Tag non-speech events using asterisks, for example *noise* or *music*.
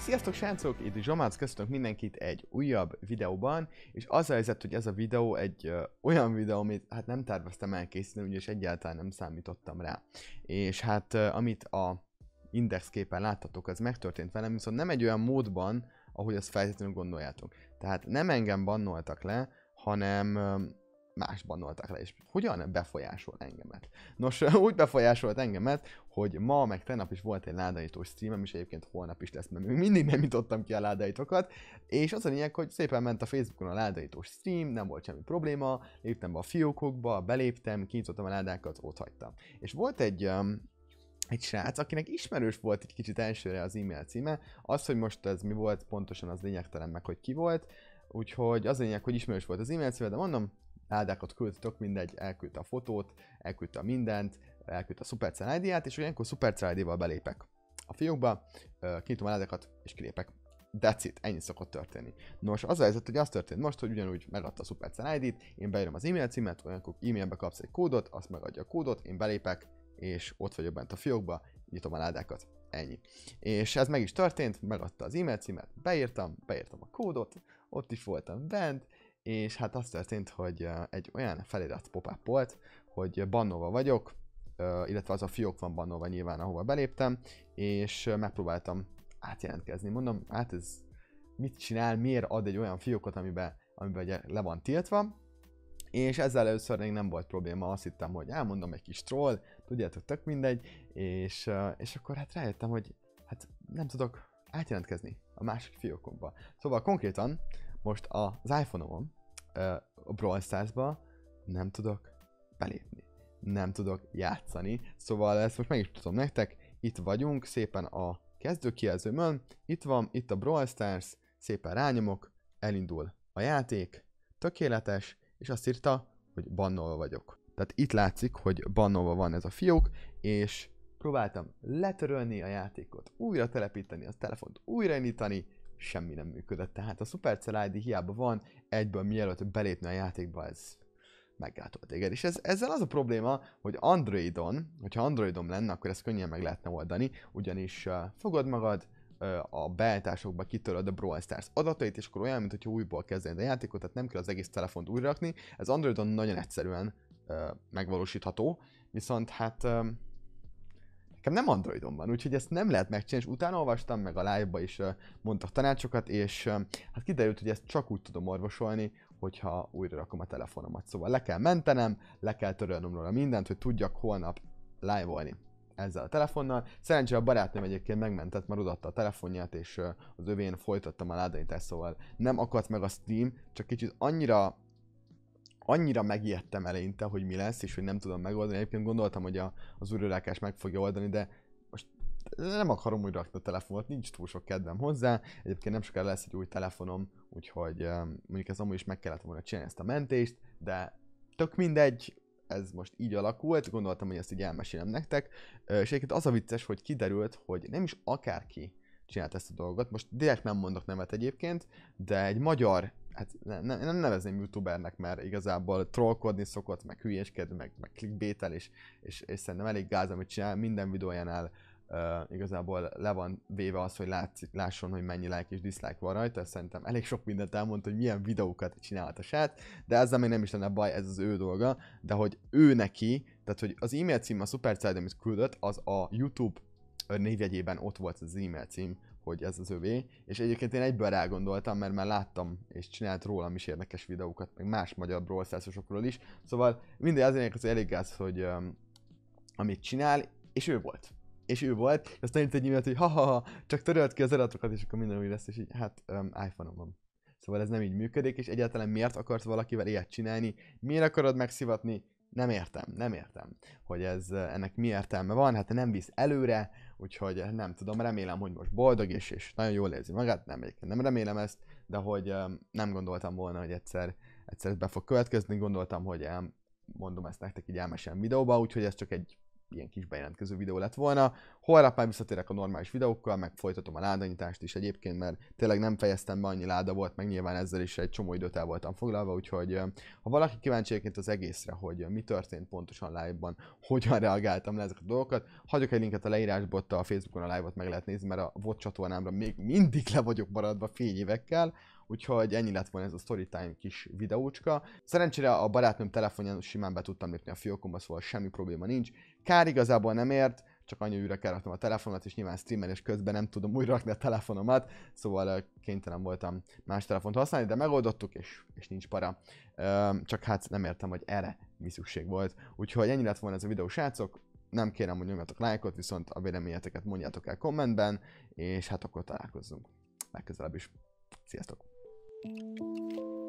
Sziasztok srácok, itt Zsomác, köszöntök mindenkit egy újabb videóban, és az a helyzet, hogy ez a videó egy ö, olyan videó, amit hát nem terveztem elkészíteni, úgyis egyáltalán nem számítottam rá. És hát ö, amit a képen láttatok, az megtörtént velem, viszont nem egy olyan módban, ahogy azt feltétlenül gondoljátok. Tehát nem engem bannoltak le, hanem más bannoltak le, és hogyan befolyásol engemet? Nos, *laughs* úgy befolyásolt engemet, hogy ma, meg tegnap is volt egy ládaítós streamem, és egyébként holnap is lesz, mert még mindig nem jutottam ki a ládaitokat, és az a lényeg, hogy szépen ment a Facebookon a ládaítós stream, nem volt semmi probléma, léptem be a fiókokba, beléptem, kinyitottam a ládákat, ott hagytam. És volt egy, um, egy srác, akinek ismerős volt egy kicsit elsőre az e-mail címe, az, hogy most ez mi volt, pontosan az lényegtelen meg, hogy ki volt, úgyhogy az a lényeg, hogy ismerős volt az e-mail címe, de mondom, Áldákat küldtök, mindegy, elküldte a fotót, elküldte a mindent, elküldte a Supercell ID-ját, és olyankor Supercell ID-val belépek a fiókba, kinyitom a ládákat, és kilépek. That's it, ennyi szokott történni. Nos, az a helyzet, hogy az történt most, hogy ugyanúgy megadta a Supercell ID-t, én beírom az e-mail címet, olyankor e-mailbe kapsz egy kódot, azt megadja a kódot, én belépek, és ott vagyok bent a fiókba, nyitom a ládákat. Ennyi. És ez meg is történt, megadta az e-mail címet, beírtam, beírtam a kódot, ott is voltam bent, és hát az történt, hogy egy olyan felirat pop volt, hogy bannolva vagyok, illetve az a fiók van bannolva nyilván, ahova beléptem, és megpróbáltam átjelentkezni. Mondom, hát ez mit csinál, miért ad egy olyan fiókot, amiben, amiben ugye le van tiltva, és ezzel először még nem volt probléma, azt hittem, hogy elmondom egy kis troll, tudjátok, tök mindegy, és, és akkor hát rájöttem, hogy hát nem tudok átjelentkezni a másik fiókomba. Szóval konkrétan most az iPhone-omon, a Brawl Stars-ba nem tudok belépni. Nem tudok játszani. Szóval ezt most meg is tudom nektek. Itt vagyunk, szépen a kezdőkijelzőmön. Itt van, itt a Brawl Stars, szépen rányomok, elindul a játék, tökéletes, és azt írta, hogy bannolva vagyok. Tehát itt látszik, hogy bannolva van ez a fiók, és próbáltam letörölni a játékot, újra telepíteni a telefont, újraindítani, semmi nem működött. Tehát a Supercell ID hiába van, egyből mielőtt belépne a játékba, ez meggátol téged. És ez, ezzel az a probléma, hogy Androidon, hogyha Androidom lenne, akkor ezt könnyen meg lehetne oldani, ugyanis uh, fogod magad, a beállításokba kitöröd a Brawl Stars adatait, és akkor olyan, mintha hogyha újból kezdenéd a játékot, tehát nem kell az egész telefont újra rakni. Ez Androidon nagyon egyszerűen uh, megvalósítható, viszont hát uh, Nekem nem Androidon van, úgyhogy ezt nem lehet megcsinálni, és utána olvastam, meg a live-ba is mondtak tanácsokat, és hát kiderült, hogy ezt csak úgy tudom orvosolni, hogyha újra rakom a telefonomat. Szóval le kell mentenem, le kell törölnöm róla mindent, hogy tudjak holnap live-olni ezzel a telefonnal. Szerencsére a barátnőm egyébként megmentett, mert odaadta a telefonját, és az övén folytattam a ládaítást, szóval nem akadt meg a Steam, csak kicsit annyira annyira megijedtem eleinte, hogy mi lesz, és hogy nem tudom megoldani. Egyébként gondoltam, hogy a, az űrőrákás meg fogja oldani, de most nem akarom úgy rakni a telefonot, nincs túl sok kedvem hozzá. Egyébként nem sokára lesz egy új telefonom, úgyhogy mondjuk ez amúgy is meg kellett volna csinálni ezt a mentést, de tök mindegy, ez most így alakult, gondoltam, hogy ezt így elmesélem nektek. És egyébként az a vicces, hogy kiderült, hogy nem is akárki csinált ezt a dolgot, most direkt nem mondok nevet egyébként, de egy magyar hát ne, ne, nem nevezném youtubernek, mert igazából trollkodni szokott, meg hülyéskedni, meg, meg clickbaitel, és, és, és szerintem elég gáz, amit csinál, minden videójánál uh, igazából le van véve az, hogy látsz, lásson, hogy mennyi like és dislike van rajta, szerintem elég sok mindent elmondta, hogy milyen videókat csinálhat a sát, de ezzel még nem is lenne baj, ez az ő dolga, de hogy ő neki, tehát hogy az e-mail cím a Supercell, amit küldött, az a YouTube névjegyében ott volt az e-mail cím, hogy ez az övé, és egyébként én egyből gondoltam, mert már láttam és csinált rólam is érdekes videókat, meg más magyar brawlszászosokról is, szóval minden az lényeg, az elég gáz, hogy um, amit csinál, és ő volt. És ő volt, és aztán itt egy nyilvett, hogy ha-ha-ha, csak törölt ki az adatokat, és akkor minden úgy lesz, és így, hát um, iPhone-om van. Szóval ez nem így működik, és egyáltalán miért akarsz valakivel ilyet csinálni, miért akarod megszivatni, nem értem, nem értem, hogy ez ennek mi értelme van, hát nem visz előre, Úgyhogy eh, nem tudom, remélem, hogy most boldog is, és nagyon jól érzi magát, nem nem remélem ezt, de hogy eh, nem gondoltam volna, hogy egyszer, egyszer ez be fog következni, gondoltam, hogy el, eh, mondom ezt nektek így elmesen videóba, úgyhogy ez csak egy ilyen kis bejelentkező videó lett volna. Holnap már visszatérek a normális videókkal, meg folytatom a ládanyítást is egyébként, mert tényleg nem fejeztem be, annyi láda volt, meg nyilván ezzel is egy csomó időt el voltam foglalva, úgyhogy ha valaki kíváncsi egyébként az egészre, hogy mi történt pontosan live-ban, *laughs* hogyan reagáltam le ezeket a dolgokat, hagyok egy linket a leírásba, ott a Facebookon a live-ot meg lehet nézni, mert a VOD csatornámra még mindig le vagyok maradva fény évekkel, Úgyhogy ennyi lett volna ez a storytime kis videócska. Szerencsére a barátnőm telefonján simán be tudtam lépni a fiókomba, szóval semmi probléma nincs. Kár igazából nem ért, csak annyi újra kell a telefonomat, és nyilván streamelés közben nem tudom újra rakni a telefonomat, szóval kénytelen voltam más telefont használni, de megoldottuk, és, és nincs para. Csak hát nem értem, hogy erre mi szükség volt. Úgyhogy ennyi lett volna ez a videó, srácok. Nem kérem, hogy nyomjatok lájkot, viszont a véleményeteket mondjátok el kommentben, és hát akkor találkozzunk legközelebb is. Sziasztok! Thank you.